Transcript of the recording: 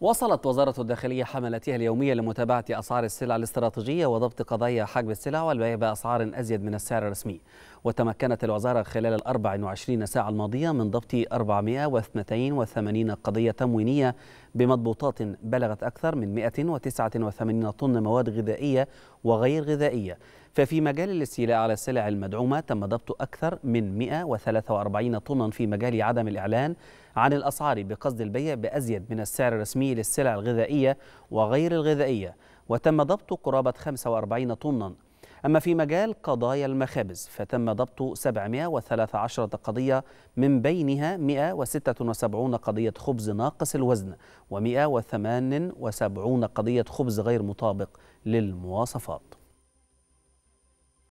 وصلت وزارة الداخلية حملتها اليومية لمتابعة أسعار السلع الاستراتيجية وضبط قضايا حجب السلع والبيع بأسعار أزيد من السعر الرسمي وتمكنت الوزارة خلال ال 24 ساعة الماضية من ضبط 482 قضية تموينية بمضبوطات بلغت أكثر من 189 طن مواد غذائية وغير غذائية ففي مجال الاستيلاء على السلع المدعومة تم ضبط أكثر من 143 طنا في مجال عدم الإعلان عن الأسعار بقصد البيع بأزيد من السعر الرسمي للسلع الغذائية وغير الغذائية وتم ضبط قرابة 45 طنا أما في مجال قضايا المخابز فتم ضبط 713 قضية من بينها 176 قضية خبز ناقص الوزن و178 قضية خبز غير مطابق للمواصفات